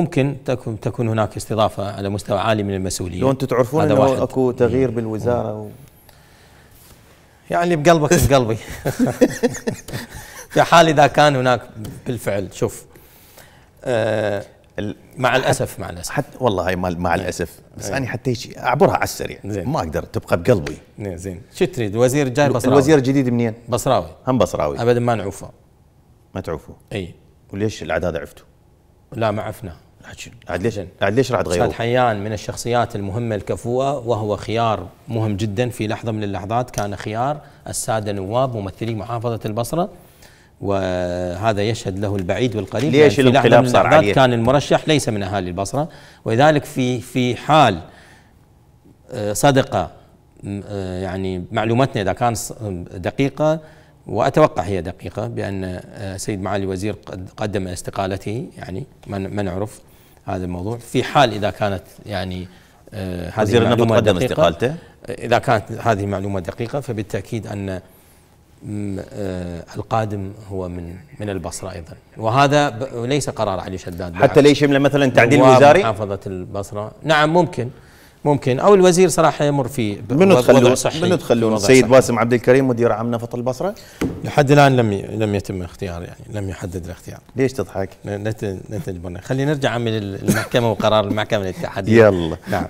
ممكن تكون تكون هناك استضافه على مستوى عالي من المسؤولين لو انتم تعرفون انه واحد. اكو تغيير بالوزاره و... يعني بقلبك بقلبي في حال اذا كان هناك بالفعل شوف آه, آه، مع الاسف مع الاسف حتى والله هاي مع نعم. الاسف بس نعم. انا حتى هيك اعبرها على السريع زين. ما اقدر تبقى بقلبي زين, نعم، زين. شو تريد وزير جاي بصراوي الوزير الجديد منين؟ بصراوي هم بصراوي ابدا ما نعوفه ما تعوفه اي وليش الاعداد عفتوا؟ لا ما عفنا عاد ليش عاد ليش راح تغيروه؟ استاذ حيان من الشخصيات المهمه الكفوءه وهو خيار مهم جدا في لحظه من اللحظات كان خيار الساده نواب ممثلي محافظه البصره وهذا يشهد له البعيد والقريب ليش يعني الانقلاب صار عليه؟ كان المرشح ليس من اهالي البصره ولذلك في في حال آه، صدق آه، يعني معلوماتنا اذا كانت دقيقه واتوقع هي دقيقه بان آه، سيد معالي الوزير قد قدم استقالته يعني ما نعرف هذا الموضوع في حال اذا كانت يعني آه، هذه وزير النفط قدم استقالته اذا كانت هذه معلومه دقيقه فبالتاكيد ان آه، القادم هو من من البصره ايضا وهذا ليس قرار علي شداد حتى ليش مثلا تعديل وزاري محافظه البصره نعم ممكن ممكن او الوزير صراحه يمر في منو تخلون منو تخلونه السيد باسم عبد الكريم مدير عام نفط البصره لحد الان لم لم يتم اختيار يعني لم يحدد الاختيار ليش تضحك نت... نتجبرنا خلينا نرجع من المحكمه وقرار المحكمه الاتحاديه يلا نعم